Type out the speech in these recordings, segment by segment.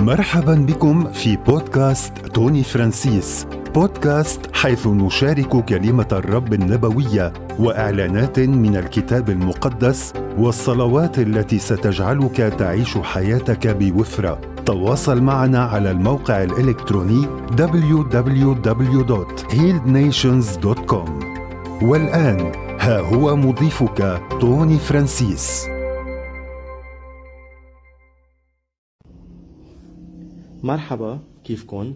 مرحبا بكم في بودكاست توني فرانسيس بودكاست حيث نشارك كلمة الرب النبوية وإعلانات من الكتاب المقدس والصلوات التي ستجعلك تعيش حياتك بوفرة تواصل معنا على الموقع الإلكتروني www.healednations.com والآن ها هو مضيفك توني فرانسيس مرحبا كيفكن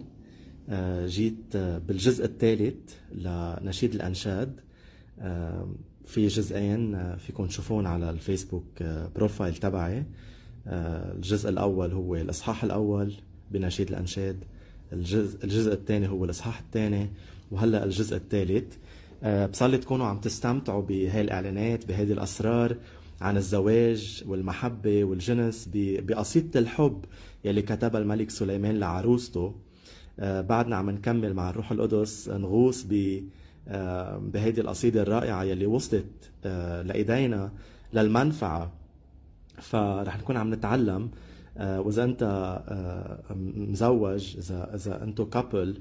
آه، جيت آه، بالجزء الثالث لنشيد الأنشاد آه، في جزئين فيكم تشوفون على الفيسبوك بروفايل تبعي الجزء الأول هو الإصحاح الأول بنشيد الأنشاد الجزء, الجزء الثاني هو الإصحاح الثاني وهلأ الجزء الثالث بصلي تكونوا عم تستمتعوا بهاي الإعلانات بهذه الأسرار عن الزواج والمحبة والجنس بقصيدة الحب يلي كتبها الملك سليمان لعروسته آه، بعدنا عم نكمل مع الروح القدس نغوص ب آه، بهيدي القصيدة الرائعة يلي وصلت آه، لإيدينا للمنفعة فرح نكون عم نتعلم وإذا أنت مزوج إذا إذا أنتو كابل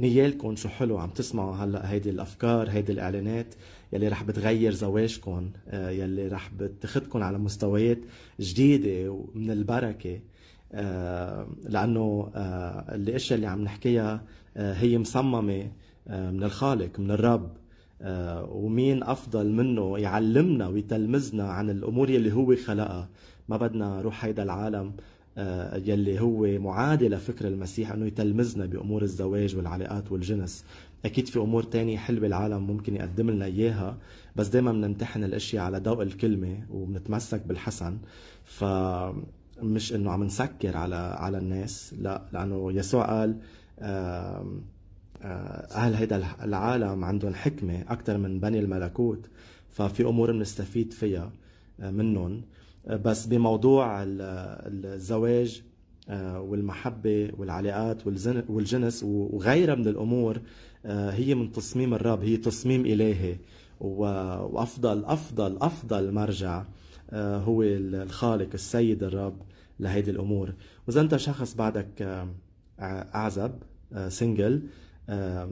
نيالكم شو حلو عم تسمعوا هلا هيدي الأفكار هيدي الإعلانات يلي رح بتغير زواجكم يلي رح بتاخدكم على مستويات جديدة ومن البركة آه، لانه آه، الاشياء اللي عم نحكيها آه، هي مصممه من الخالق من الرب ومين افضل منه يعلمنا ويتلمذنا عن الامور يلي هو خلقها ما بدنا نروح هيدا العالم يلي هو معادي لفكر المسيح انه يتلمذنا بامور الزواج والعلاقات والجنس اكيد في امور تانية حلوه العالم ممكن يقدم لنا اياها بس دائما بنمتحن الاشياء على ضوء الكلمه وبنتمسك بالحسن ف مش انه عم نسكر على على الناس لا لانه يسوع قال اهل هيدا العالم عندهم حكمه اكثر من بني الملكوت ففي امور بنستفيد فيها آه، منهم آه، بس بموضوع الزواج آه، والمحبة والعلاقات والجنس وغيرها من الأمور هي من تصميم الرب هي تصميم إلهي وأفضل أفضل أفضل مرجع هو الخالق السيد الرب لهيدي الامور واذا انت شخص بعدك آه، آه، اعزب سنجل آه،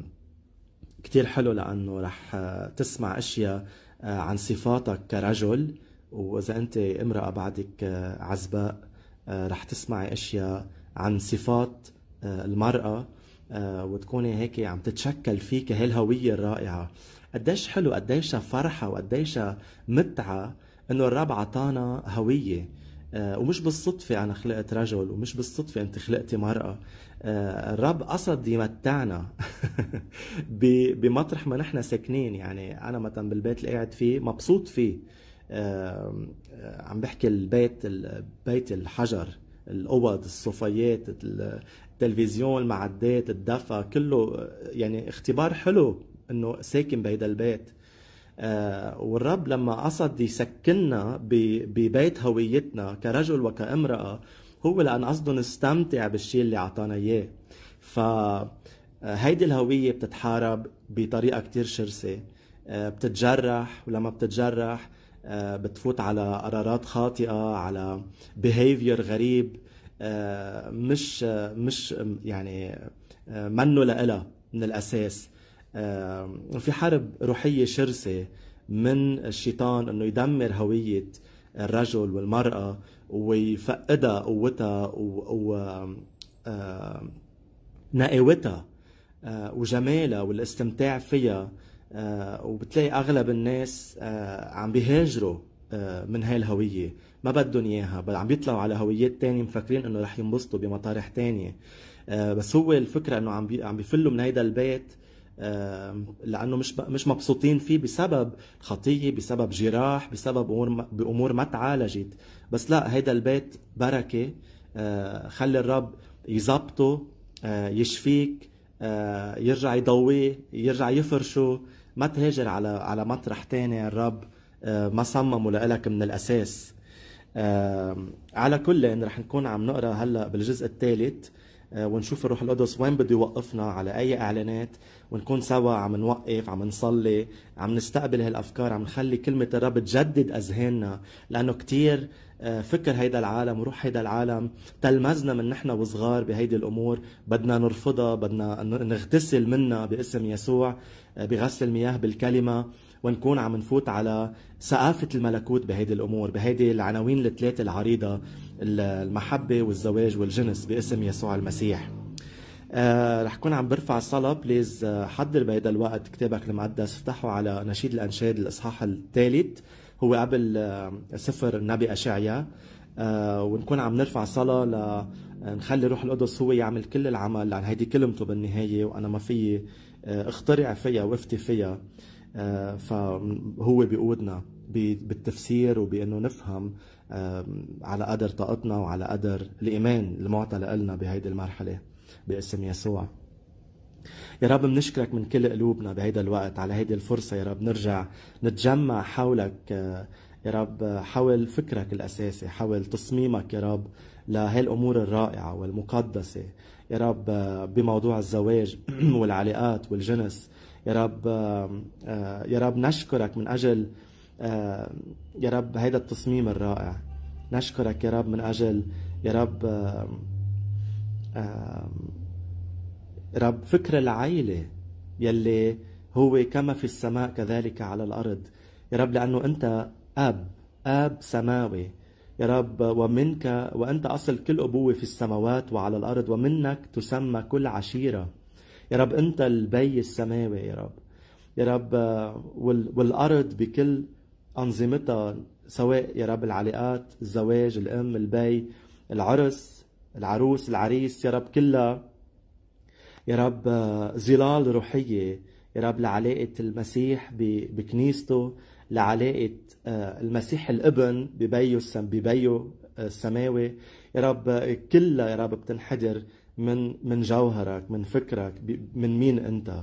كتير حلو لانه رح تسمع اشياء عن صفاتك كرجل واذا انت امراه بعدك عزباء رح تسمعي اشياء عن صفات المراه وتكوني هيك عم تتشكل فيك هالهويه الرائعه قديش حلو قديش فرحه وقديش متعه انه الرب عطانا هويه آه، ومش بالصدفة أنا خلقت رجل ومش بالصدفة أنت خلقتي مرأة آه، الرب قصد يمتعنا بمطرح ما نحن ساكنين يعني أنا مثلا بالبيت اللي قاعد فيه مبسوط فيه آه، عم بحكي البيت بيت الحجر الاوض الصوفيات التلفزيون المعدات الدفا كله يعني اختبار حلو انه ساكن بهيدا البيت آه، والرب لما قصد يسكننا ببيت هويتنا كرجل وكامرأة هو لأن قصده نستمتع بالشيء اللي أعطانا إياه فهيدي آه، الهوية بتتحارب بطريقة كتير شرسة آه، بتتجرح ولما بتتجرح بتفوت على قرارات خاطئة على behavior غريب مش مش يعني منه لإلها من الأساس في حرب روحية شرسة من الشيطان انه يدمر هوية الرجل والمرأة ويفقدها قوتها و, نقاوتها آه، وجمالها والاستمتاع فيها آه، وبتلاقي اغلب الناس آه، عم بيهاجروا من هاي الهوية ما بدهم اياها بل عم بيطلعوا على هويات تانية مفكرين انه رح ينبسطوا بمطارح تانية بس هو الفكرة انه عم عم بيفلوا من هيدا البيت لانه مش مش مبسوطين فيه بسبب خطيه بسبب جراح بسبب امور بامور ما تعالجت بس لا هيدا البيت بركه آه، خلي الرب يظبطه آه، يشفيك آه، يرجع يضويه يرجع يفرشه ما تهاجر على على مطرح تاني الرب ما صممه لإلك من الاساس على كل رح نكون عم نقرا هلا بالجزء الثالث آه، ونشوف الروح القدس وين بده يوقفنا على اي اعلانات ونكون سوا عم نوقف عم نصلي عم نستقبل هالافكار عم نخلي كلمه الرب تجدد اذهاننا لانه كثير آه، فكر هيدا العالم وروح هيدا العالم تلمذنا من نحن وصغار بهيدي الامور بدنا نرفضها بدنا نغتسل منها باسم يسوع آه، بغسل المياه بالكلمه ونكون عم نفوت على ثقافة الملكوت بهيدي الأمور بهيدي العناوين الثلاثة العريضة المحبة والزواج والجنس باسم يسوع المسيح آه رح كون عم برفع الصلاة بليز حضر بهيدا الوقت كتابك المقدس افتحه على نشيد الأنشاد الإصحاح الثالث هو قبل آه، سفر النبي أشعيا آه ونكون عم نرفع صلاة لنخلي آه، روح القدس هو يعمل كل العمل لأن هيدي كلمته بالنهاية وأنا ما فيي آه، اخترع فيها وافتي فيها آه، فهو بيقودنا بالتفسير وبانه نفهم على قدر طاقتنا وعلى قدر الايمان المعطى لنا بهيدي المرحله باسم يسوع يا رب بنشكرك من كل قلوبنا بهيدا الوقت على هيدي الفرصه يا رب نرجع نتجمع حولك آه، يا رب حول فكرك الاساسي حول تصميمك يا رب لهالامور الرائعه والمقدسه يا رب آه، بموضوع الزواج والعلاقات والجنس يا رب آه، آه، يا رب نشكرك من أجل يا رب هيدا التصميم الرائع نشكرك يا رب من أجل يا رب يا رب فكر العيلة يلي هو كما في السماء كذلك على الأرض يا رب لأنه أنت أب أب سماوي يا رب ومنك وأنت أصل كل أبوة في السماوات وعلى الأرض ومنك تسمى كل عشيرة يا رب أنت البي السماوي يا رب يا رب والأرض بكل أنظمتها سواء يا رب العلاقات الزواج الأم البي العرس العروس العريس يا رب كلها يا رب ظلال روحية يا رب لعلاقة المسيح بكنيسته لعلاقة آه، المسيح الابن ببيو ببيو آه، السماوي يا رب آه، كلها يا رب بتنحدر من من جوهرك من فكرك من مين انت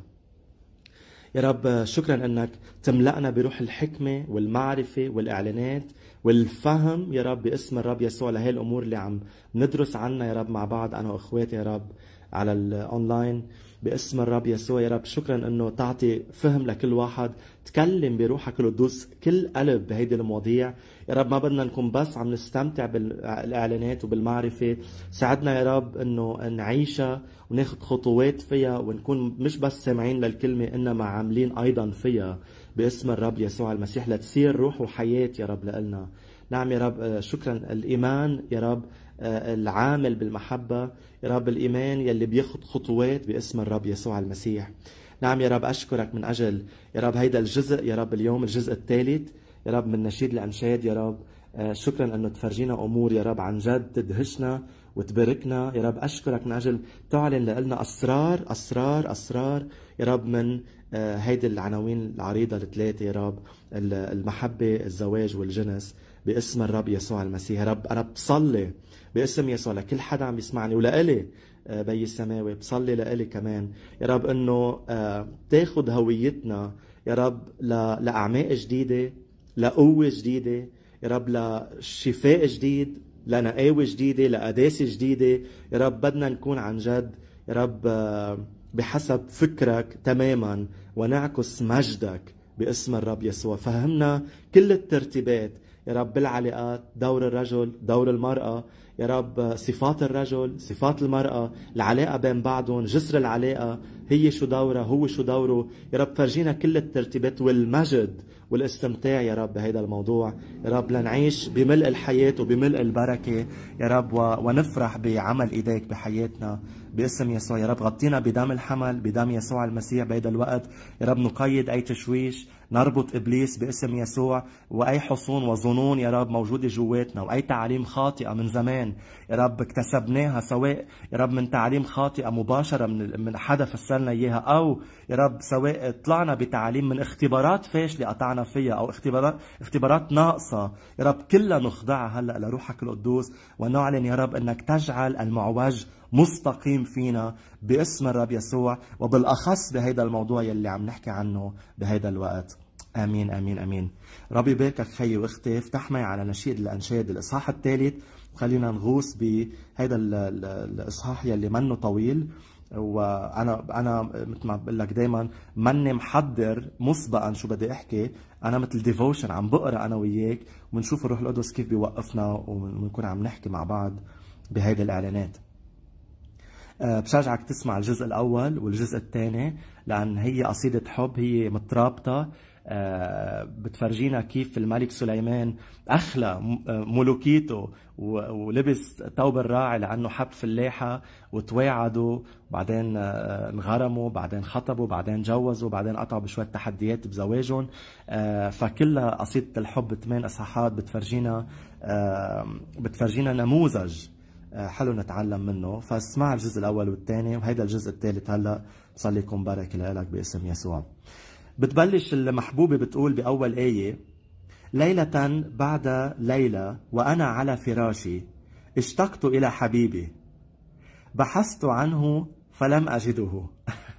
يا رب شكرا انك تملأنا بروح الحكمه والمعرفه والاعلانات والفهم يا رب باسم الرب يسوع لهي الامور اللي عم ندرس عنها يا رب مع بعض انا واخواتي يا رب على الاونلاين باسم الرب يسوع يا رب شكرا انه تعطي فهم لكل واحد تكلم بروحك القدوس كل قلب بهيدي المواضيع يا رب ما بدنا نكون بس عم نستمتع بالاعلانات وبالمعرفه ساعدنا يا رب انه نعيشها وناخذ خطوات فيها ونكون مش بس سامعين للكلمه انما عاملين ايضا فيها باسم الرب يسوع المسيح لتصير روح وحياه يا رب لنا نعم يا رب آه، شكرا الإيمان يا رب آه، العامل بالمحبة يا رب الإيمان يلي بياخد خطوات باسم الرب يسوع المسيح نعم يا رب أشكرك من أجل يا رب هيدا الجزء يا رب اليوم الجزء الثالث يا رب من نشيد الأنشاد يا رب آه، شكرا أنه تفرجينا أمور يا رب عن جد تدهشنا وتباركنا يا رب أشكرك من أجل تعلن لنا أسرار أسرار أسرار يا رب من هيدي العناوين العريضة الثلاثة يا رب المحبة الزواج والجنس باسم الرب يسوع المسيح رب انا بصلي باسم يسوع لكل حدا عم يسمعني ولالي آه، بي السماوي بصلي لالي كمان يا رب انه آه، تاخذ هويتنا يا رب لاعماق جديده لقوه جديده يا رب لشفاء جديد لنقاوه جديده لقداسه جديده يا رب بدنا نكون عن جد يا رب آه، بحسب فكرك تماما ونعكس مجدك باسم الرب يسوع فهمنا كل الترتيبات يا رب بالعلاقات دور الرجل دور المرأة يا رب صفات الرجل صفات المرأة العلاقة بين بعضهم جسر العلاقة هي شو دورها هو شو دوره يا رب فرجينا كل الترتيبات والمجد والاستمتاع يا رب بهيدا الموضوع يا رب لنعيش بملء الحياة وبملء البركة يا رب ونفرح بعمل إيديك بحياتنا باسم يسوع يا رب غطينا بدم الحمل بدم يسوع المسيح بهيدا الوقت يا رب نقيد أي تشويش نربط ابليس باسم يسوع واي حصون وظنون يا رب موجوده جواتنا واي تعاليم خاطئه من زمان يا رب اكتسبناها سواء يا رب من تعاليم خاطئه مباشره من من حدا فسرنا اياها او يا رب سواء طلعنا بتعاليم من اختبارات فاشله قطعنا فيها او اختبارات اختبارات ناقصه يا رب كلها نخضعها هلا لروحك القدوس ونعلن يا رب انك تجعل المعوج مستقيم فينا باسم الرب يسوع وبالاخص بهيدا الموضوع يلي عم نحكي عنه بهيدا الوقت امين امين امين ربي يباركك خيي واختي افتح معي على نشيد الانشاد الاصحاح الثالث وخلينا نغوص بهيدا الاصحاح يلي منه طويل وانا انا مثل ما بقول لك دائما ماني محضر مسبقا شو بدي احكي انا مثل ديفوشن عم بقرا انا وياك ونشوف الروح القدس كيف بيوقفنا ونكون عم نحكي مع بعض بهيدي الاعلانات آه، بشجعك تسمع الجزء الاول والجزء الثاني لان هي قصيده حب هي مترابطه آه، بتفرجينا كيف الملك سليمان اخلى آه، ملوكيته ولبس ثوب الراعي لانه حب فلاحه وتواعدوا بعدين انغرموا بعدين خطبوا بعدين جوزوا بعدين قطعوا بشويه تحديات بزواجهم فكلها قصيده الحب ثمان اصحاحات بتفرجينا بتفرجينا نموذج آه، حلو نتعلم منه فاسمع الجزء الاول والثاني وهيدا الجزء الثالث هلا صلي يكون بركه لك باسم يسوع بتبلش المحبوبه بتقول باول ايه ليله بعد ليله وانا على فراشي اشتقت الى حبيبي بحثت عنه فلم اجده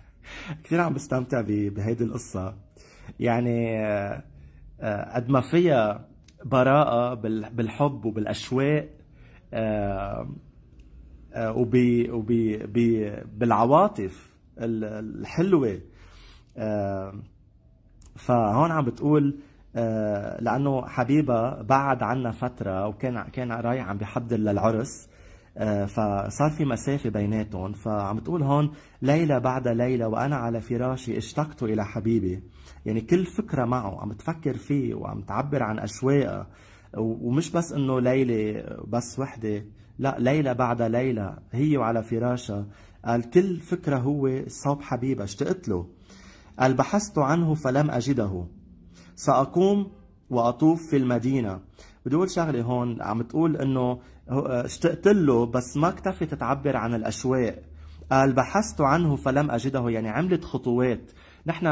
كثير عم بستمتع بهيدي القصه يعني آه، آه، قد ما فيها براءه بالحب وبالاشواق آه، وبالعواطف الحلوه آه، فهون عم بتقول آه، لانه حبيبه بعد عنا فتره وكان كان رايح عم بيحضر للعرس فصار في مسافة بيناتهم فعم بتقول هون ليلة بعد ليلة وأنا على فراشي اشتقت إلى حبيبي يعني كل فكرة معه عم تفكر فيه وعم تعبر عن أشواقها ومش بس انه ليلة بس وحده لا ليلى بعد ليلى هي وعلى فراشها قال كل فكرة هو صوب حبيبة اشتقت له قال بحثت عنه فلم أجده سأقوم وأطوف في المدينة بدي أقول شغلة هون عم تقول إنه اشتقت له بس ما اكتفت تعبر عن الأشواق قال بحثت عنه فلم أجده يعني عملت خطوات نحن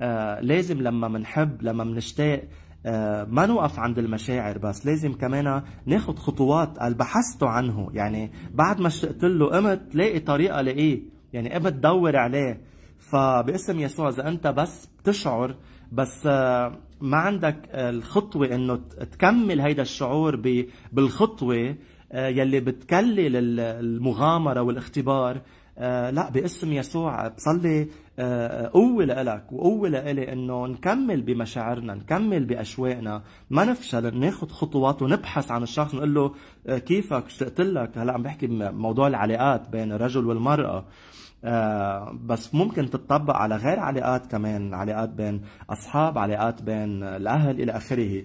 آه لازم لما منحب لما منشتاق آه، ما نوقف عند المشاعر بس لازم كمان ناخد خطوات قال بحثته عنه يعني بعد ما شقت له قمت لاقي طريقه لاقيه يعني قمت دور عليه فباسم يسوع اذا انت بس بتشعر بس آه، ما عندك الخطوه انه تكمل هيدا الشعور بالخطوه آه، يلي بتكلل المغامره والاختبار آه، لا باسم يسوع بصلي آه، آه، قوة لإلك وقوة لإلي إنه نكمل بمشاعرنا نكمل بأشواقنا ما نفشل ناخد خطوات ونبحث عن الشخص نقول له كيفك اشتقت لك هلا عم بحكي بموضوع العلاقات بين الرجل والمرأة بس ممكن تتطبق على غير علاقات كمان علاقات بين أصحاب علاقات بين الأهل إلى آخره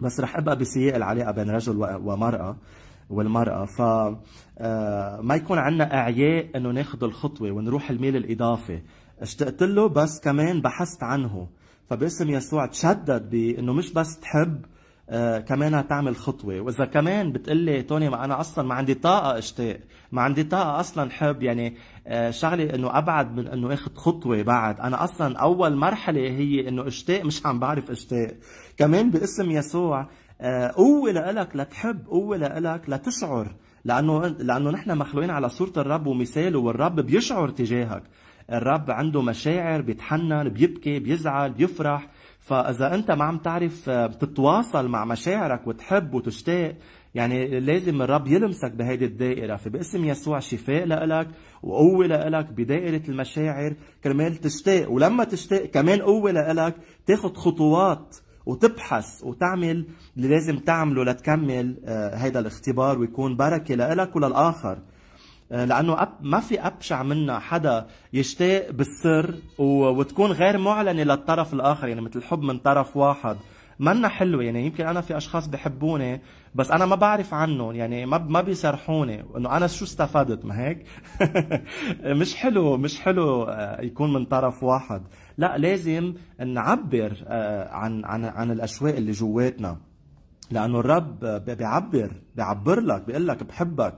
بس رح أبقى بسياق العلاقة بين رجل ومرأة والمرأة ف آه، ما يكون عندنا اعياء انه ناخذ الخطوه ونروح الميل الاضافي اشتقت له بس كمان بحثت عنه فباسم يسوع تشدد بانه مش بس تحب آه كمان تعمل خطوه واذا كمان بتقلي توني ما انا اصلا ما عندي طاقه اشتاق ما عندي طاقه اصلا حب يعني آه شغلي انه ابعد من انه اخذ خطوه بعد انا اصلا اول مرحله هي انه اشتاق مش عم بعرف اشتاق كمان باسم يسوع آه قوه لإلك لتحب قوه لإلك لتشعر لانه لانه نحن مخلوقين على صوره الرب ومثاله والرب بيشعر تجاهك الرب عنده مشاعر بيتحنن بيبكي بيزعل بيفرح فاذا انت ما عم تعرف آه، تتواصل مع مشاعرك وتحب وتشتاق يعني لازم الرب يلمسك بهيدي الدائره فباسم يسوع شفاء لإلك وقوه لإلك بدائره المشاعر كرمال تشتاق ولما تشتاق كمان قوه لإلك تاخذ خطوات وتبحث وتعمل اللي لازم تعمله لتكمل آه، هيدا الاختبار ويكون بركه لإلك وللآخر آه، لانه ما في ابشع منا حدا يشتاق بالسر وتكون غير معلنه للطرف الاخر يعني مثل حب من طرف واحد منا حلوه يعني يمكن انا في اشخاص بحبوني بس انا ما بعرف عنهم يعني ما ما بيصرحوني انه انا شو استفدت ما هيك مش حلو مش حلو آه، يكون من طرف واحد لا لازم نعبر آه، عن عن عن الاشواق اللي جواتنا لانه الرب بيعبر بيعبر لك بيقول لك بحبك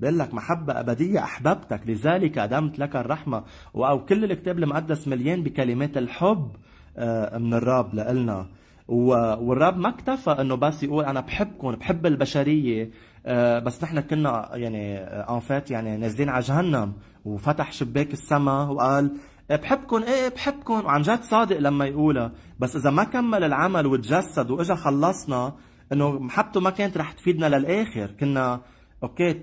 بيقول لك محبة أبدية أحببتك لذلك أدمت لك الرحمة أو كل الكتاب المقدس مليان بكلمات الحب آه، من الرب لإلنا والرب ما اكتفى انه بس يقول انا بحبكم بحب البشريه آه، بس نحن كنا يعني انفات يعني نازلين على جهنم وفتح شباك السماء وقال إيه، بحبكن إيه،, ايه بحبكن وعن جد صادق لما يقولها بس اذا ما كمل العمل وتجسد واجا خلصنا انه محبته ما كانت رح تفيدنا للاخر كنا اوكي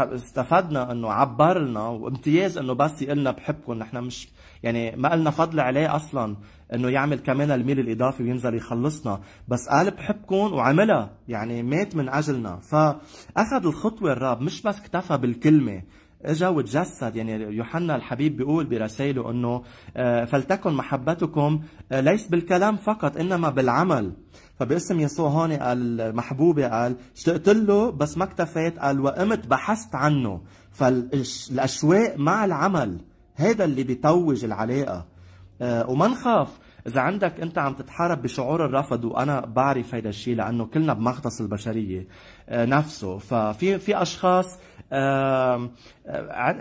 استفدنا انه عبر لنا وامتياز انه بس يقلنا بحبكم نحن مش يعني ما قلنا فضل عليه اصلا انه يعمل كمان الميل الاضافي وينزل يخلصنا بس قال بحبكم وعملها يعني مات من اجلنا فاخذ الخطوه الراب مش بس اكتفى بالكلمه اجا وتجسد يعني يوحنا الحبيب بيقول برسائله انه آه، فلتكن محبتكم آه، ليس بالكلام فقط انما بالعمل فباسم يسوع هون قال قال اشتقت له بس ما اكتفيت قال وقمت بحثت عنه فالاشواق مع العمل هذا اللي بيتوج العلاقه آه، وما نخاف اذا عندك انت عم تتحارب بشعور الرفض وانا بعرف هيدا الشيء لانه كلنا بمغطس البشريه آه، نفسه ففي في اشخاص آه،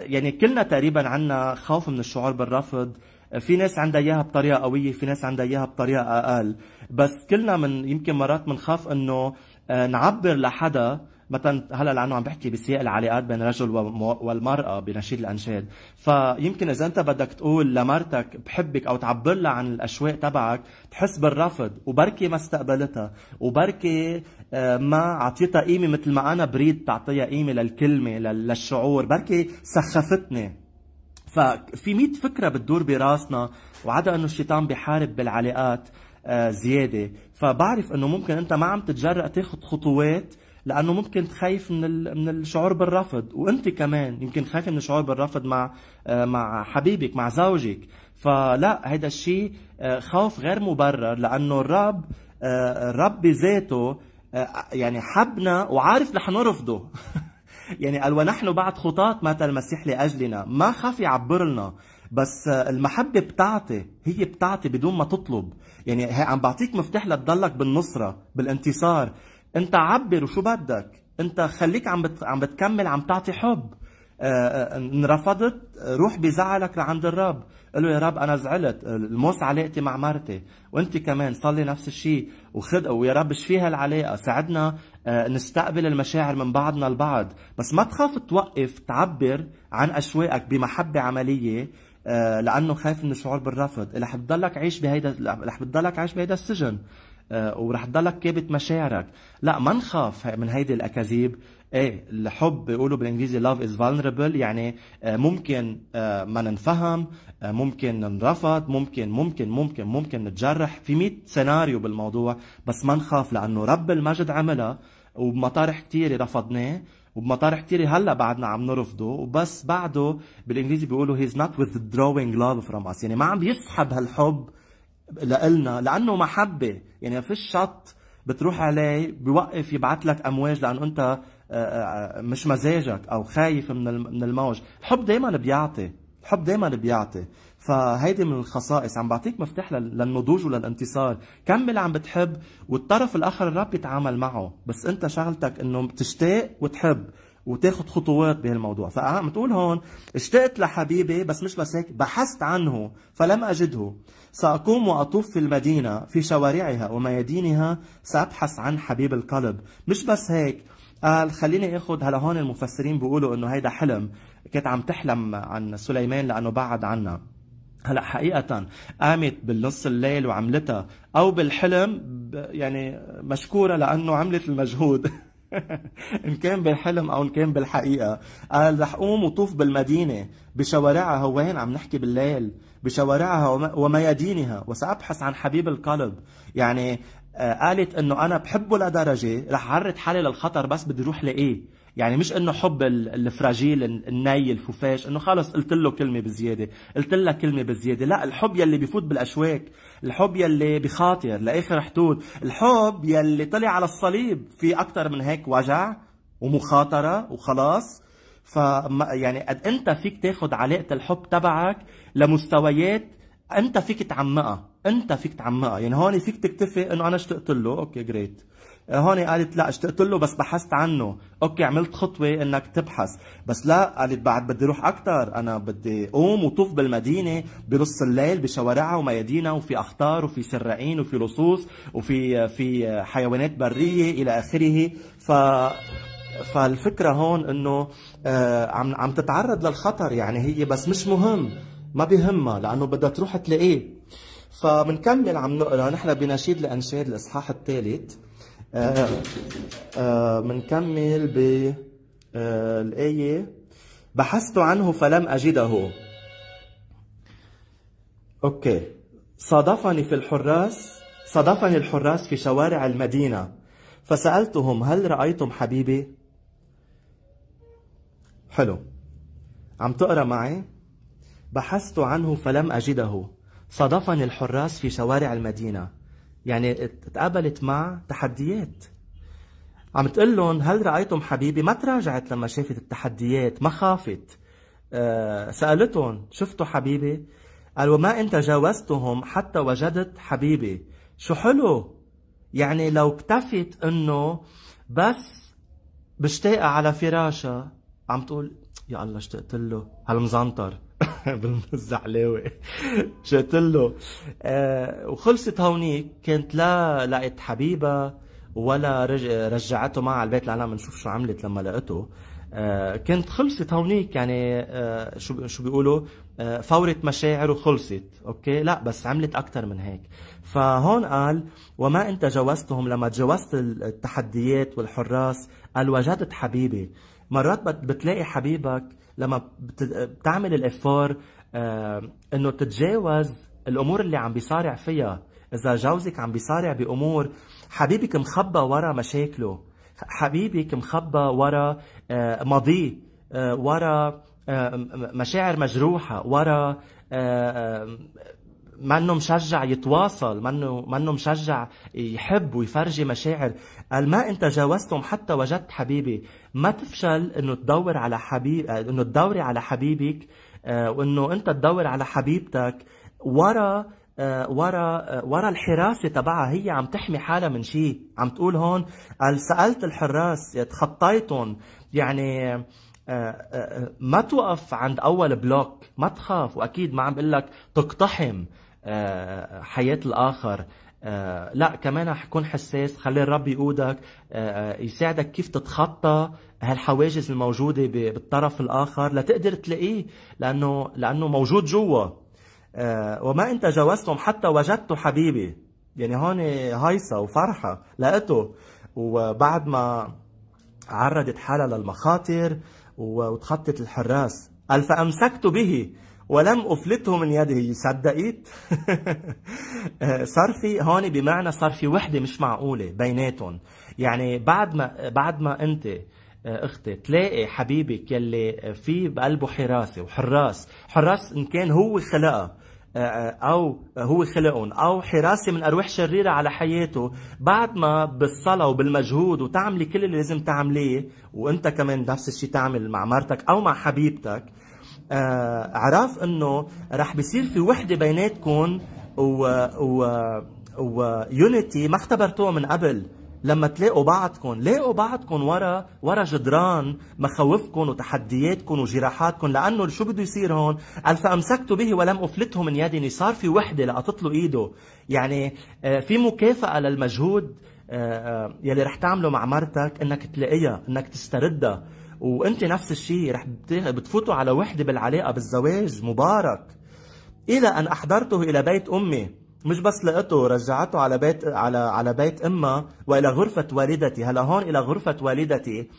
يعني كلنا تقريبا عندنا خوف من الشعور بالرفض في ناس عندها اياها بطريقه قويه في ناس عندها اياها بطريقه اقل بس كلنا من يمكن مرات بنخاف انه آه، نعبر لحدا مثلا هلا لانه عم بحكي بسياق العلاقات بين الرجل والمراه بنشيد الانشاد فيمكن اذا انت بدك تقول لمرتك بحبك او تعبر لها عن الاشواق تبعك تحس بالرفض وبركي ما استقبلتها وبركي آه، ما اعطيتها قيمه مثل ما انا بريد تعطيها قيمه للكلمه للشعور بركي سخفتني ففي مئة فكرة بتدور براسنا وعدا انه الشيطان بيحارب بالعلاقات آه، زيادة فبعرف انه ممكن انت ما عم تتجرأ تاخذ خطوات لانه ممكن تخاف من من الشعور بالرفض وانت كمان يمكن خايفه من الشعور بالرفض مع آه، مع حبيبك مع زوجك فلا هذا الشيء آه، خوف غير مبرر لانه الرب آه، الرب بذاته يعني حبنا وعارف رح نرفضه يعني قال ونحن بعد خطاة مات المسيح لأجلنا ما خاف يعبر لنا بس المحبة بتعطي هي بتعطي بدون ما تطلب يعني هي عم بعطيك مفتاح لتضلك بالنصرة بالانتصار انت عبر وشو بدك انت خليك عم بت... عم بتكمل عم تعطي حب آه, آه، انرفضت روح بزعلك لعند الرب قل له يا رب انا زعلت الموس علاقتي مع مرتي وانت كمان صلي نفس الشيء وخد ويا رب اشفي هالعلاقه ساعدنا آه، نستقبل المشاعر من بعضنا البعض بس ما تخاف توقف تعبر عن اشواقك بمحبه عمليه آه، لانه خايف من الشعور بالرفض رح تضلك عيش بهيدا رح تضلك عايش بهيدا السجن آه، ورح تضلك كابت مشاعرك لا ما نخاف من هيدي الاكاذيب ايه الحب بيقولوا بالانجليزي love از vulnerable يعني آه، ممكن آه، ما ننفهم ممكن نرفض ممكن ممكن ممكن ممكن نتجرح في 100 سيناريو بالموضوع بس ما نخاف لانه رب المجد عملها وبمطارح كتير رفضناه وبمطارح كتير هلا بعدنا عم نرفضه وبس بعده بالانجليزي بيقولوا نوت not withdrawing love from us يعني ما عم يسحب هالحب لإلنا لأنه محبة يعني في الشط بتروح عليه بوقف يبعت لك امواج لانه انت آه، آه، آه، مش مزاجك او خايف من من الموج، الحب دائما بيعطي، الحب دائما بيعطي، فهيدي من الخصائص عم بعطيك مفتاح للنضوج وللانتصار، كمل عم بتحب والطرف الاخر الرب يتعامل معه، بس انت شغلتك انه تشتاق وتحب، وتاخذ خطوات بهالموضوع فعم تقول هون اشتقت لحبيبي بس مش بس هيك بحثت عنه فلم أجده سأقوم وأطوف في المدينة في شوارعها وميادينها سأبحث عن حبيب القلب مش بس هيك قال خليني اخذ هلا هون المفسرين بيقولوا انه هيدا حلم كانت عم تحلم عن سليمان لانه بعد عنا هلا حقيقة قامت بالنص الليل وعملتها أو بالحلم يعني مشكورة لأنه عملت المجهود ان كان بالحلم او ان كان بالحقيقه قال آه، رح قوم وطوف بالمدينه بشوارعها هوين عم نحكي بالليل بشوارعها وميادينها وسابحث عن حبيب القلب يعني آه، قالت انه انا بحبه لدرجه رح عرض حالي للخطر بس بدي روح لاقيه يعني مش انه حب الفراجيل الني الفوفاش انه خلص قلت له كلمه بزياده قلت لها كلمه بزياده لا الحب يلي بيفوت بالاشواك الحب يلي بخاطر لاخر حدود الحب يلي طلع على الصليب في اكثر من هيك وجع ومخاطره وخلاص ف يعني قد انت فيك تاخذ علاقه الحب تبعك لمستويات انت فيك تعمقها انت فيك تعمقها يعني هون فيك تكتفي انه انا اشتقت له اوكي جريت آه، هون قالت لا اشتقت له بس بحثت عنه اوكي عملت خطوه انك تبحث بس لا قالت بعد بدي اروح اكثر انا بدي قوم وطوف بالمدينه بنص الليل بشوارعها وميادينها وفي اخطار وفي سراعين وفي لصوص وفي آه، في آه، حيوانات بريه الى اخره ف فالفكره هون انه عم عم تتعرض للخطر يعني هي بس مش مهم ما بهمها لانه بدها تروح تلاقيه فبنكمل عم نقرا نحن بنشيد الانشاد الاصحاح الثالث بنكمل آه، آه، ب آه، الآية بحثت عنه فلم أجده أوكي صادفني في الحراس صادفني الحراس في شوارع المدينة فسألتهم هل رأيتم حبيبي؟ حلو عم تقرا معي بحثت عنه فلم أجده صادفني الحراس في شوارع المدينة يعني اتقابلت مع تحديات عم تقول لهم هل رايتم حبيبي ما تراجعت لما شافت التحديات ما خافت أه سالتهم شفتوا حبيبي قال وما ان تجاوزتهم حتى وجدت حبيبي شو حلو يعني لو اكتفت انه بس مشتاقه على فراشها عم تقول يا الله اشتقت له هالمزنطر بالزحلاوي شات له آه، وخلصت هونيك كانت لا لقت حبيبها ولا رج... رجعته معها على البيت لعنا بنشوف شو عملت لما لقته آه، كانت خلصت هونيك يعني آه، شو شو بيقولوا فورة مشاعر وخلصت اوكي لا بس عملت اكثر من هيك فهون قال وما انت جوزتهم لما تجاوزت التحديات والحراس قال وجدت حبيبي مرات بتلاقي حبيبك لما بتعمل الافار آه، انه تتجاوز الامور اللي عم بيصارع فيها اذا جوزك عم بيصارع بامور حبيبك مخبى ورا مشاكله حبيبك مخبى ورا آه، ماضيه آه، ورا مشاعر مجروحه ورا منه مشجع يتواصل منه منه مشجع يحب ويفرجي مشاعر قال ما انت جاوزتهم حتى وجدت حبيبي ما تفشل انه تدور على حبيب آه، انه تدوري على حبيبك آه، وانه انت تدور على حبيبتك ورا آه، ورا ورا الحراسه تبعها هي عم تحمي حالها من شيء عم تقول هون قال سالت الحراس تخطيتهم يعني ما توقف عند اول بلوك ما تخاف واكيد ما عم بقول لك تقتحم حياه الاخر آه، لا كمان رح كون حساس خلي الرب يقودك آه، آه، يساعدك كيف تتخطى هالحواجز الموجودة بالطرف الآخر لتقدر تلاقيه لأنه لأنه موجود جوا وما أنت جوزتهم حتى وجدت حبيبي يعني هون هيصة وفرحة لقيته وبعد ما عرضت حالها للمخاطر وتخطت الحراس قال فأمسكت به ولم أفلته من يده صدقيت صرفي هون بمعنى صرفي وحدة مش معقولة بيناتهم يعني بعد ما بعد ما أنت اختي تلاقي حبيبك يلي في بقلبه حراسه وحراس حراس ان كان هو خلقها او هو خلقهم او حراسه من ارواح شريره على حياته بعد ما بالصلاه وبالمجهود وتعملي كل اللي لازم تعمليه وانت كمان نفس الشيء تعمل مع مرتك او مع حبيبتك آه، عرف انه رح بيصير في وحده بيناتكم و و ويونيتي ما اختبرتوها من قبل لما تلاقوا بعضكم لاقوا بعضكم ورا ورا جدران مخاوفكم وتحدياتكم وجراحاتكم لانه شو بده يصير هون قال فامسكت به ولم افلته من يدي صار في وحده لقطت له ايده يعني آه، في مكافاه للمجهود آه، يلي رح تعمله مع مرتك انك تلاقيها انك تستردها وانت نفس الشيء رح بتفوتوا على وحده بالعلاقه بالزواج مبارك الى ان احضرته الى بيت امي مش بس لقيته رجعته على بيت على على بيت امها والى غرفه والدتي هلا هون الى غرفه والدتي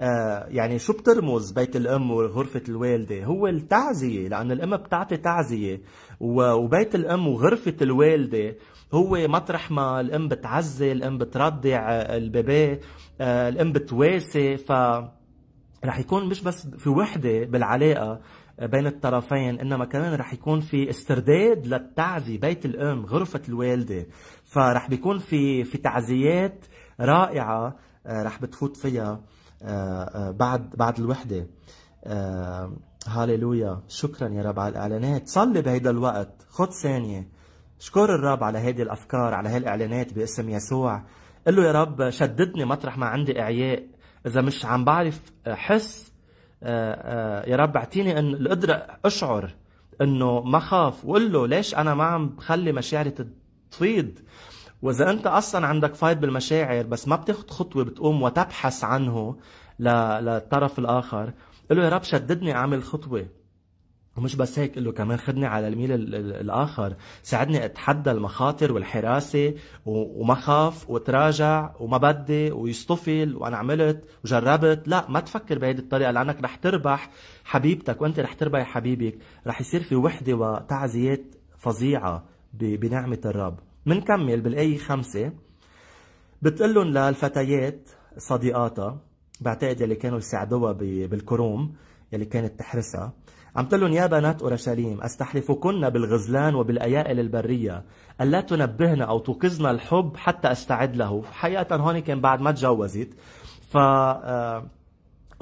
آه يعني شو بترمز بيت الام وغرفه الوالده هو التعزيه لان الام بتعطي تعزيه وبيت الام وغرفه الوالده هو مطرح ما الام بتعزي الام بترضع البيبي آه الام بتواسي ف رح يكون مش بس في وحدة بالعلاقة بين الطرفين انما كمان رح يكون في استرداد للتعزي بيت الام غرفة الوالدة فرح بيكون في في تعزيات رائعة آه، رح بتفوت فيها آه، آه، بعد بعد الوحدة هاليلويا شكرا يا رب على الاعلانات صلي بهيدا الوقت خد ثانية شكر الرب على هذه الافكار على هالاعلانات باسم يسوع قل له يا رب شددني مطرح ما عندي اعياء اذا مش عم بعرف آه، حس آه، آه، يا رب اعطيني ان القدره اشعر انه ما خاف وقول له ليش انا ما عم بخلي مشاعري تفيض واذا انت اصلا عندك فايض بالمشاعر بس ما بتاخذ خطوه بتقوم وتبحث عنه للطرف الاخر قل له يا رب شددني اعمل خطوه ومش بس هيك له كمان خدني على الميل الاخر ساعدني اتحدى المخاطر والحراسه وما خاف وتراجع وما بدي ويصطفل وانا عملت وجربت لا ما تفكر بهيدي الطريقه لانك رح تربح حبيبتك وانت رح تربح حبيبك رح يصير في وحده وتعزيات فظيعه بنعمه الرب منكمل بالايه خمسة بتقول لهم للفتيات صديقاتها بعتقد يلي كانوا يساعدوها بالكروم يلي كانت تحرسها عم تقول لهم يا بنات اورشليم استحلفكن بالغزلان وبالايائل البريه الا تنبهن او توقظن الحب حتى استعد له حقيقه هون كان بعد ما تجوزت ف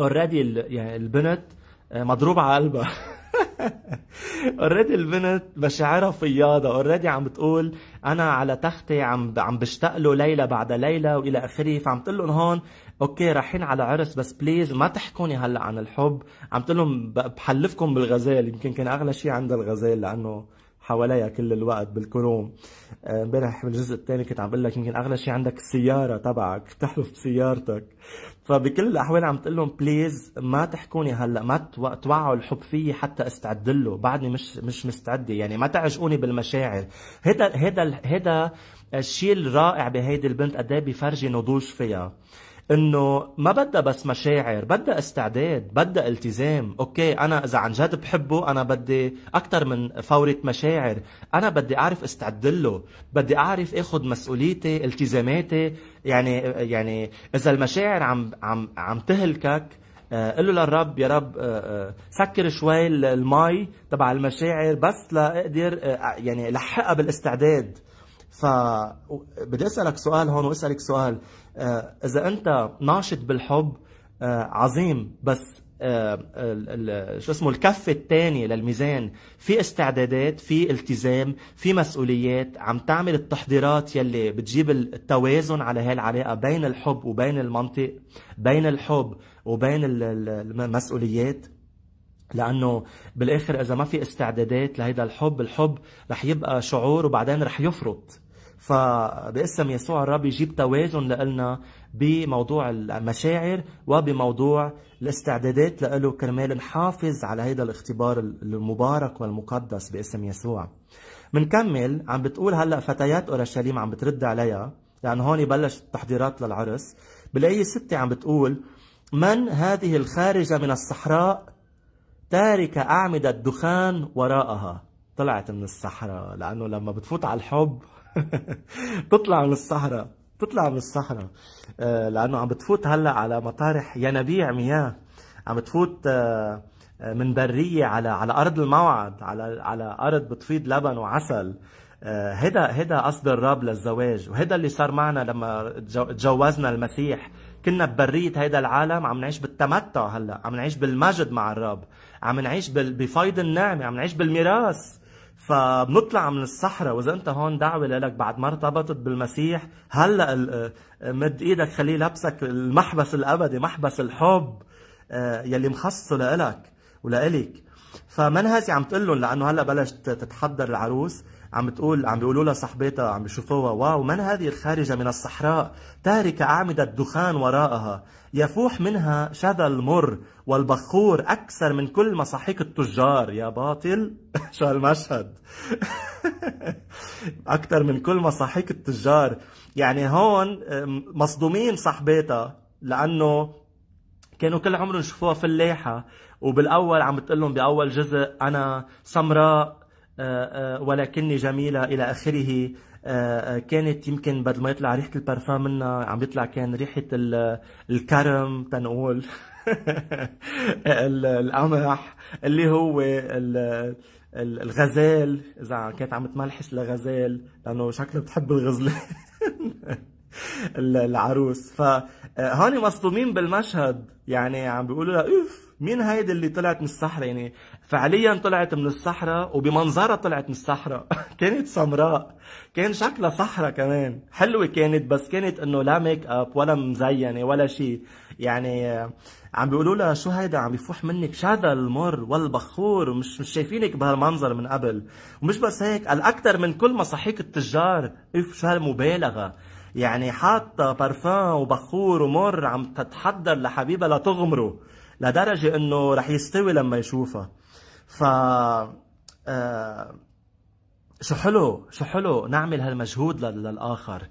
اوريدي آه، يعني البنت آه، مضروب على قلبها اوريدي البنت مشاعرها فياضه اوريدي عم بتقول انا على تختي عم عم بشتاق له ليله بعد ليله والى اخره فعم تقول لهم هون اوكي رايحين على عرس بس بليز ما تحكوني هلا عن الحب عم تقول لهم بحلفكم بالغزال يمكن كان اغلى شيء عندها الغزال لانه حواليها كل الوقت بالكروم آه، امبارح بالجزء الثاني كنت عم بقول لك يمكن اغلى شيء عندك السياره تبعك تحلف بسيارتك فبكل الاحوال عم تقول لهم بليز ما تحكوني هلا ما توعوا الحب فيي حتى استعد له بعدني مش مش مستعده يعني ما تعجقوني بالمشاعر هذا هذا هذا الشيء الرائع بهيدي البنت قد ايه بيفرجي نضوج فيها انه ما بدها بس مشاعر بدها استعداد بدها التزام اوكي انا اذا عن جد بحبه انا بدي اكثر من فورة مشاعر انا بدي اعرف استعد له بدي اعرف اخذ مسؤوليتي التزاماتي يعني يعني اذا المشاعر عم عم عم تهلكك قل آه، له للرب يا رب آه، آه، سكر شوي المي تبع المشاعر بس لاقدر يعني لحقها بالاستعداد فبدي اسالك سؤال هون واسالك سؤال آه، اذا انت ناشط بالحب آه، عظيم بس آه، شو اسمه الكف الثاني للميزان في استعدادات في التزام في مسؤوليات عم تعمل التحضيرات يلي بتجيب التوازن على هالعلاقه بين الحب وبين المنطق بين الحب وبين المسؤوليات لانه بالاخر اذا ما في استعدادات لهيدا الحب الحب رح يبقى شعور وبعدين رح يفرط فباسم يسوع الرب يجيب توازن لنا بموضوع المشاعر وبموضوع الاستعدادات له كرمال نحافظ على هذا الاختبار المبارك والمقدس باسم يسوع منكمل عم بتقول هلا فتيات اورشليم عم بترد عليها لان هون بلشت التحضيرات للعرس بالاي ستة عم بتقول من هذه الخارجه من الصحراء تاركه اعمده الدخان وراءها طلعت من الصحراء لانه لما بتفوت على الحب تطلع من الصحراء تطلع من الصحراء آه، لانه عم بتفوت هلا على مطارح ينابيع مياه عم بتفوت آه، آه، من بريه على على ارض الموعد على على ارض بتفيض لبن وعسل هيدا هيدا قصد الرب للزواج وهيدا اللي صار معنا لما تجوزنا المسيح كنا ببرية هيدا العالم عم نعيش بالتمتع هلا عم نعيش بالمجد مع الرب عم نعيش بفيض النعمة عم نعيش بالميراث فبنطلع من الصحراء واذا انت هون دعوه لك بعد ما ارتبطت بالمسيح هلا آه، مد ايدك خليه لابسك المحبس الابدي محبس الحب آه، يلي مخصصه لإلك ولإلك فمنهجي عم تقول لهم لانه هلا بلشت تتحضر العروس عم تقول عم بيقولوا لها صاحبتها عم بيشوفوها واو من هذه الخارجة من الصحراء تاركة أعمدة الدخان وراءها يفوح منها شذا المر والبخور أكثر من كل مصاحيك التجار يا باطل شو هالمشهد أكثر من كل مصاحيك التجار يعني هون مصدومين صاحبتها لأنه كانوا كل عمرهم يشوفوها فلاحة وبالأول عم بتقول لهم بأول جزء أنا سمراء ولكني جميله الى اخره آه، آه، كانت يمكن بدل ما يطلع ريحه البارفان منها عم يطلع كان ريحه الكرم تنقول القمح اللي هو الغزال اذا كانت عم تملحش لغزال لانه شكلها بتحب الغزلان العروس فهون آه، مصدومين بالمشهد يعني عم بيقولوا لها اوف مين هيدي اللي طلعت من الصحراء يعني فعليا طلعت من الصحراء وبمنظرها طلعت من الصحراء كانت سمراء كان شكلها صحراء كمان حلوة كانت بس كانت انه لا ميك اب ولا مزينة ولا شيء يعني آه، عم بيقولوا لها شو هيدا عم بيفوح منك شذا المر والبخور مش مش شايفينك بهالمنظر من قبل ومش بس هيك الاكثر من كل مصاحيك التجار اف شو هالمبالغه يعني حاطه بارفان وبخور ومر عم تتحضر لحبيبها لتغمره لدرجه انه رح يستوي لما يشوفها ف آه، شو حلو شو حلو نعمل هالمجهود للاخر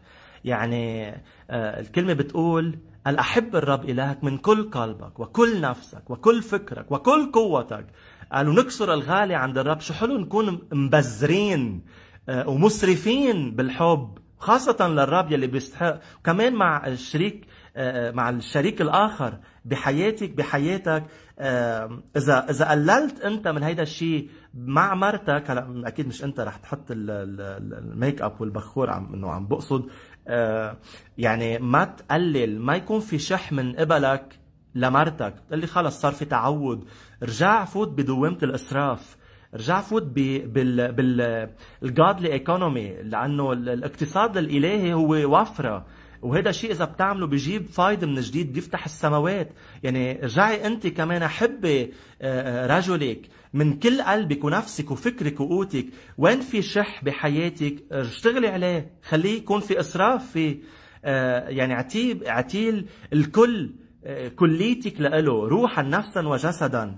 يعني آه، الكلمه بتقول الأحب الرب إلهك من كل قلبك وكل نفسك وكل فكرك وكل قوتك قالوا نكسر الغالي عند الرب شو حلو نكون مبذرين آه، ومسرفين بالحب خاصة للرب يلي بيستحق كمان مع الشريك آه، مع الشريك الآخر بحياتك بحياتك آه، إذا إذا قللت أنت من هيدا الشيء مع مرتك هلا أكيد مش أنت رح تحط الميك اب والبخور عم إنه عم بقصد آه، يعني ما تقلل ما يكون في شح من قبلك لمرتك تقول لي خلص صار في تعود رجع فوت بدوامة الإسراف رجع فوت بال بالجادلي ايكونومي لانه الاقتصاد الالهي هو وفره وهذا الشيء اذا بتعمله بجيب فايدة من جديد بيفتح السماوات يعني رجعي انت كمان حبي آه، آه، رجلك من كل قلبك ونفسك وفكرك وقوتك وين في شح بحياتك اشتغلي عليه خليه يكون في اسراف في آه، يعني عتيب عتيل الكل كليتك لإله روحا نفسا وجسدا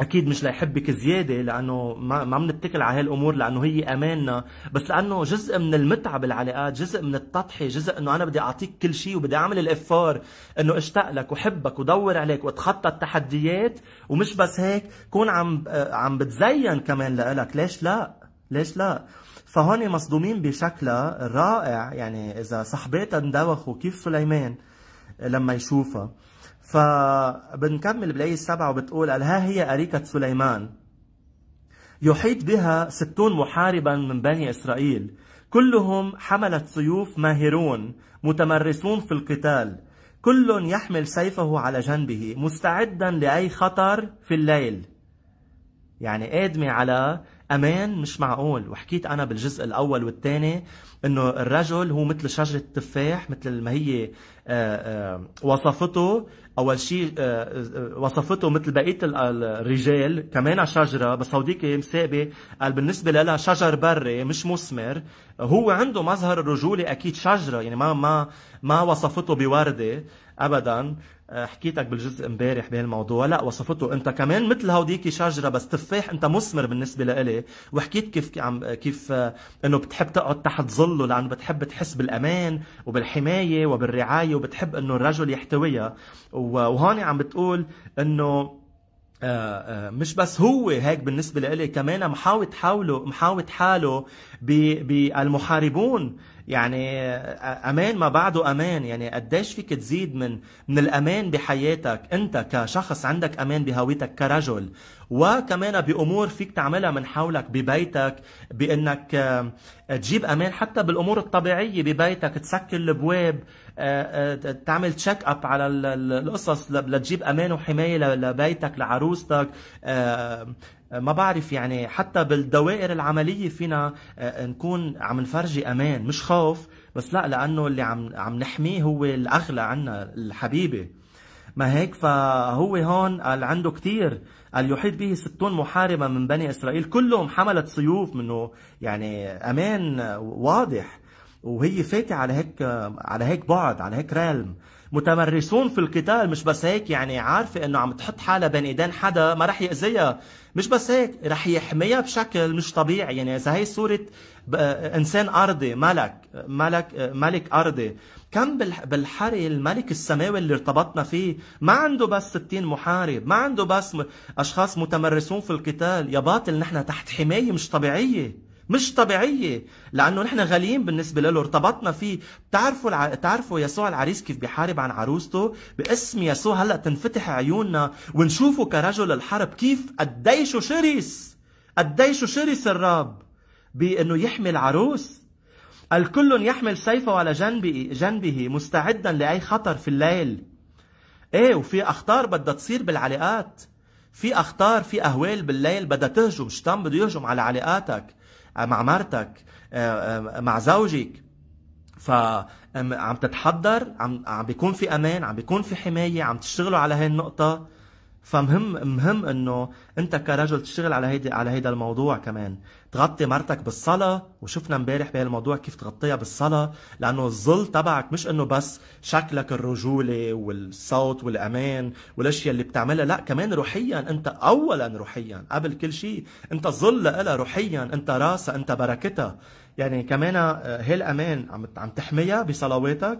اكيد مش ليحبك زياده لانه ما ما بنتكل على هالامور لانه هي اماننا بس لانه جزء من المتعه بالعلاقات جزء من التضحيه جزء انه انا بدي اعطيك كل شيء وبدي اعمل الافار انه اشتاق لك وحبك ودور عليك واتخطى التحديات ومش بس هيك كون عم عم بتزين كمان لك ليش لا ليش لا فهون مصدومين بشكلها رائع يعني اذا صحبتها اندوخوا كيف سليمان لما يشوفها فبنكمل بالآية السبعة وبتقول ها هي أريكة سليمان يحيط بها ستون محاربا من بني إسرائيل كلهم حملت سيوف ماهرون متمرسون في القتال كل يحمل سيفه على جنبه مستعدا لأي خطر في الليل يعني قادمة على امان مش معقول وحكيت انا بالجزء الاول والثاني انه الرجل هو مثل شجره التفاح مثل ما هي آه، آه، وصفته اول شيء آه، وصفته مثل بقيه الرجال كمان شجره بس هوديك مسابه قال بالنسبه لها شجر بري مش مثمر هو عنده مظهر الرجوله اكيد شجره يعني ما ما ما وصفته بورده ابدا آه، حكيتك بالجزء امبارح بهالموضوع لا وصفته انت كمان مثل هوديك شجره بس تفاح انت مثمر بالنسبه لإلي وحكيت كيف عم كيف آه، انه بتحب تقعد تحت ظله لانه بتحب تحس بالامان وبالحمايه وبالرعايه وبتحب انه الرجل يحتويها وهون عم بتقول انه آه، مش بس هو هيك بالنسبة لإلي كمان محاوط حاله محاوط حاله بالمحاربون يعني امان ما بعده امان يعني قديش فيك تزيد من من الامان بحياتك انت كشخص عندك امان بهويتك كرجل وكمان بامور فيك تعملها من حولك ببيتك بانك آه، تجيب امان حتى بالامور الطبيعيه ببيتك تسكر الابواب آه، آه، تعمل تشيك اب على القصص لتجيب امان وحمايه لبيتك لعروستك ما بعرف يعني حتى بالدوائر العمليه فينا آه، نكون عم نفرجي امان مش خوف بس لا لانه اللي عم عم نحميه هو الاغلى عنا الحبيبه ما هيك فهو هون قال عنده كثير قال يحيط به ستون محاربة من بني اسرائيل كلهم حملت سيوف منه يعني امان واضح وهي فاتي على هيك على هيك بعد على هيك رالم متمرسون في القتال مش بس هيك يعني عارفه انه عم تحط حالها بين ايدين حدا ما رح ياذيها مش بس هيك رح يحميها بشكل مش طبيعي يعني اذا هي صوره انسان ارضي ملك ملك ملك ارضي كم بالحري الملك السماوي اللي ارتبطنا فيه ما عنده بس 60 محارب ما عنده بس اشخاص متمرسون في القتال يا باطل نحن تحت حمايه مش طبيعيه مش طبيعيه لانه نحن غاليين بالنسبه له ارتبطنا فيه بتعرفوا الع... تعرفوا يسوع العريس كيف بيحارب عن عروسته باسم يسوع هلا تنفتح عيوننا ونشوفه كرجل الحرب كيف قديش شرس قديش شرس الرب بانه يحمي العروس الكل يحمل سيفه على جنبه جنبه مستعدا لاي خطر في الليل ايه وفي اخطار بدها تصير بالعلاقات في اخطار في اهوال بالليل بدها تهجم شيطان بده يهجم على علاقاتك آه، مع مرتك آه، آه، مع زوجك فعم تتحضر عم عم بيكون في امان عم بيكون في حمايه عم تشتغلوا على هاي النقطه فمهم مهم انه انت كرجل تشتغل على هيدي على هيدا الموضوع كمان تغطي مرتك بالصلاه وشفنا امبارح بهالموضوع كيف تغطيها بالصلاه لانه الظل تبعك مش انه بس شكلك الرجوله والصوت والامان والاشياء اللي بتعملها لا كمان روحيا انت اولا روحيا قبل كل شيء انت ظل لها روحيا انت راسها انت بركتها يعني كمان هالامان آه، عم عم تحميها بصلواتك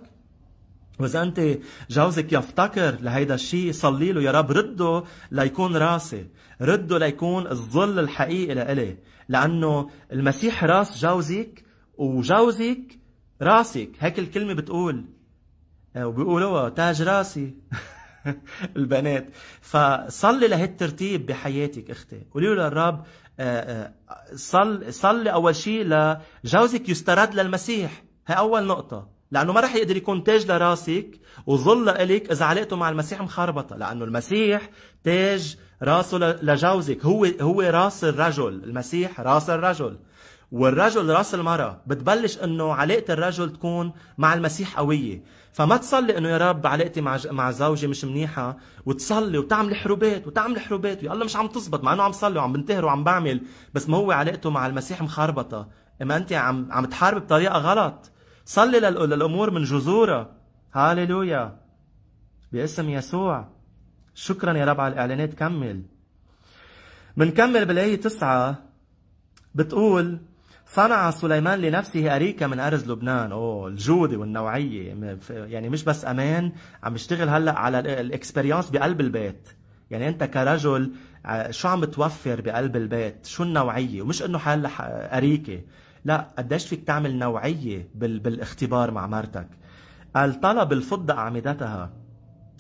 وإذا أنت جوزك يفتكر لهيدا الشيء صلي له يا رب رده ليكون راسي رده ليكون الظل الحقيقي لإلي لأنه المسيح راس جوزك وجوزك راسك هيك الكلمة بتقول آه، وبيقولوها تاج راسي البنات فصلي لهالترتيب بحياتك اختي قولي له للرب آه، آه، صلي اول شيء لجوزك يسترد للمسيح هي اول نقطه لانه ما رح يقدر يكون تاج لراسك وظل لإلك اذا علاقته مع المسيح مخربطه لانه المسيح تاج راسه لجوزك هو هو راس الرجل المسيح راس الرجل والرجل راس المرأة بتبلش انه علاقة الرجل تكون مع المسيح قوية فما تصلي انه يا رب علاقتي مع مع زوجي مش منيحة وتصلي وتعمل حروبات وتعمل حروبات ويقول مش عم تزبط مع انه عم صلي وعم بنتهر وعم بعمل بس ما هو علاقته مع المسيح مخربطة اما انت عم عم تحارب بطريقة غلط صلي للأمور من جذورها هاليلويا باسم يسوع شكرا يا رب على الإعلانات كمل منكمل بالآية تسعة بتقول صنع سليمان لنفسه أريكة من أرز لبنان أوه الجودة والنوعية يعني مش بس أمان عم يشتغل هلأ على الإكسبرينس بقلب البيت يعني أنت كرجل شو عم بتوفر بقلب البيت شو النوعية ومش أنه حال أريكة لا قديش فيك تعمل نوعيه بال... بالاختبار مع مرتك قال طلب الفضه اعمدتها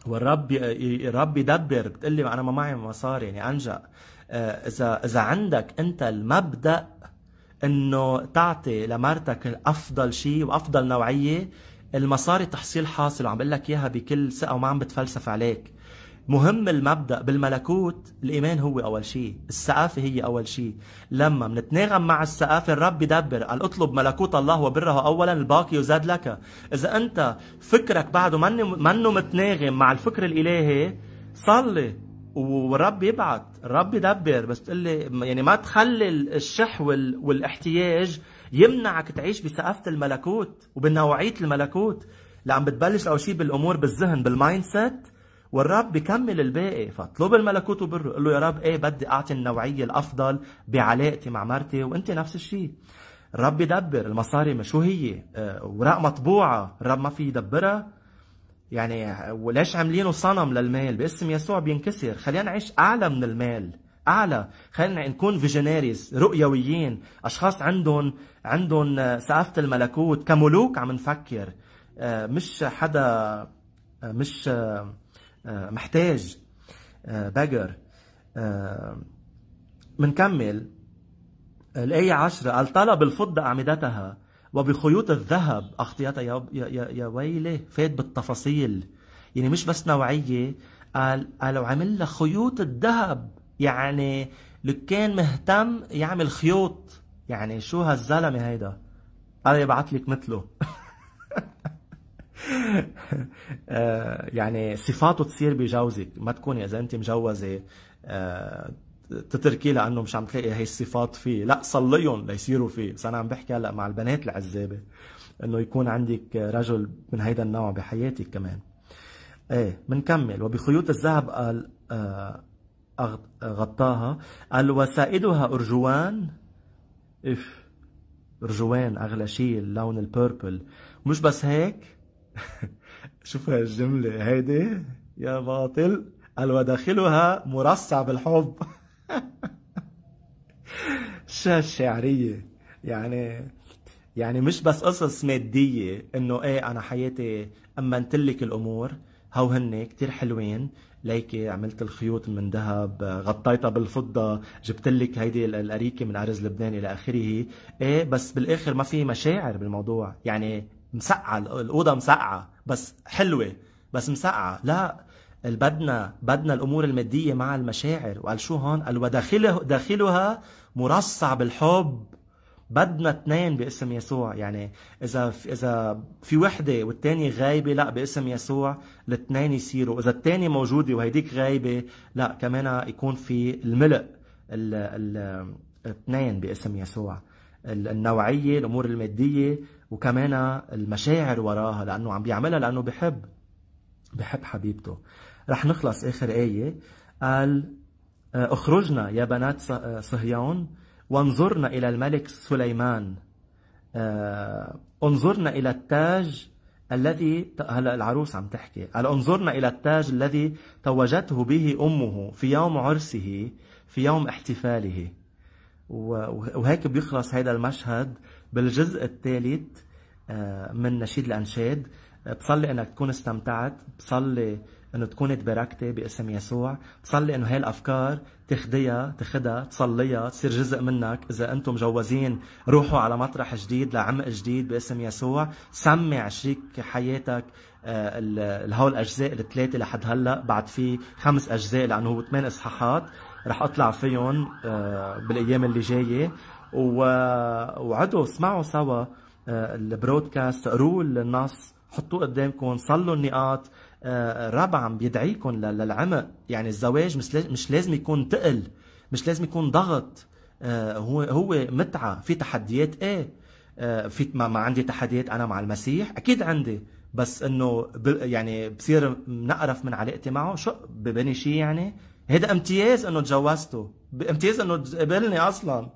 والرب الرب يدبر بتقول لي انا ما معي مصاري يعني انجا آه، اذا اذا عندك انت المبدا انه تعطي لمرتك افضل شيء وافضل نوعيه المصاري تحصيل حاصل وعم بقول لك اياها بكل ثقه وما عم بتفلسف عليك مهم المبدأ بالملكوت الإيمان هو أول شيء الثقافة هي أول شيء لما بنتناغم مع الثقافة الرب يدبر قال اطلب ملكوت الله وبره أولا الباقي يزاد لك إذا أنت فكرك بعده منه متناغم مع الفكر الإلهي صلي والرب يبعت الرب يدبر بس تقول لي يعني ما تخلي الشح والاحتياج يمنعك تعيش بثقافه الملكوت وبنوعيه الملكوت اللي عم بتبلش اول شيء بالامور بالذهن بالمايند سيت والرب بيكمل الباقي فاطلب الملكوت وبره قل له يا رب ايه بدي اعطي النوعيه الافضل بعلاقتي مع مرتي وانت نفس الشيء الرب يدبر المصاري شو هي اوراق آه، مطبوعه الرب ما في يدبرها يعني وليش عاملينه صنم للمال باسم يسوع بينكسر خلينا نعيش اعلى من المال اعلى خلينا نكون فيجناريز رؤيويين اشخاص عندهم عندهم آه، ثقافه الملكوت كملوك عم نفكر آه، مش حدا مش آه، محتاج آه، بجر آه، منكمل الآية عشرة قال طلب الفضة أعمدتها وبخيوط الذهب أغطيتها يا, يا, يا ويلي فات بالتفاصيل يعني مش بس نوعية قال قالوا عمل لها خيوط الذهب يعني لو كان مهتم يعمل خيوط يعني شو هالزلمة هيدا قال يبعت لك مثله آه، يعني صفاته تصير بجوزك ما تكوني اذا انت مجوزه آه، تتركيه لانه مش عم تلاقي هي الصفات فيه لا صليهم ليصيروا فيه بس انا عم بحكي هلا مع البنات العزابه انه يكون عندك رجل من هيدا النوع بحياتك كمان ايه بنكمل وبخيوط الذهب قال آه، غطاها قال وسائدها ارجوان اف ارجوان اغلى شيء اللون البيربل مش بس هيك شوف هالجملة هيدي يا باطل قال وداخلها مرصع بالحب شو شعرية يعني يعني مش بس قصص مادية انه ايه انا حياتي امنت لك الامور هو هن كتير حلوين ليكي عملت الخيوط من ذهب غطيتها بالفضة جبت لك هيدي الأريكة من عرز لبنان إلى آخره إيه بس بالآخر ما في مشاعر بالموضوع يعني مسقعه الاوضه مسقعه بس حلوه بس مسقعه لا بدنا بدنا الامور الماديه مع المشاعر وقال شو هون قال وداخله داخلها مرصع بالحب بدنا اثنين باسم يسوع يعني اذا في اذا في وحده والثانيه غايبه لا باسم يسوع الاثنين يصيروا اذا الثانيه موجوده وهيديك غايبه لا كمان يكون في الملء الاثنين باسم يسوع النوعيه الامور الماديه وكمان المشاعر وراها لانه عم بيعملها لانه بحب بحب حبيبته رح نخلص اخر ايه قال آه، اخرجنا يا بنات آه، صهيون وانظرنا الى الملك سليمان آه، انظرنا الى التاج الذي هلا العروس عم تحكي قال انظرنا الى التاج الذي توجته به امه في يوم عرسه في يوم احتفاله وهيك بيخلص هذا المشهد بالجزء الثالث آه، من نشيد الأنشاد آه، بصلي انك تكون استمتعت بصلي انه تكون تباركتي باسم يسوع بصلي انه هاي الافكار تاخديها تاخدها تصليها تصير جزء منك اذا انتم مجوزين روحوا على مطرح جديد لعمق جديد باسم يسوع سمع شريك حياتك آه، هول الاجزاء الثلاثه لحد هلا بعد في خمس اجزاء لانه هو ثمان اصحاحات رح اطلع فيهم بالايام اللي جايه وقعدوا اسمعوا سوا آه، البرودكاست قروا النص حطوه قدامكم صلوا النقاط الرب آه، آه، عم بيدعيكم للعمق يعني الزواج مش لازم يكون تقل مش لازم يكون ضغط هو هو متعه في تحديات ايه في ما, ما عندي تحديات انا مع المسيح اكيد عندي بس انه يعني بصير نقرف من علاقتي معه شو ببني شيء يعني هذا امتياز انه تجوزته امتياز انه قبلني اصلا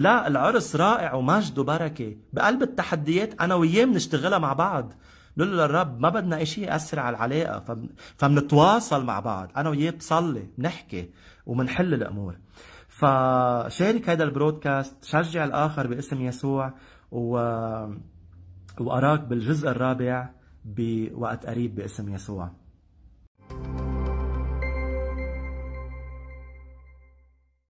لا العرس رائع ومجد وبركه بقلب التحديات انا وياه بنشتغلها مع بعض نقول له للرب ما بدنا شيء ياثر على العلاقه فبن... فبنتواصل مع بعض انا وياه بصلي بنحكي وبنحل الامور فشارك هذا البرودكاست شجع الاخر باسم يسوع و واراك بالجزء الرابع بوقت قريب باسم يسوع thank you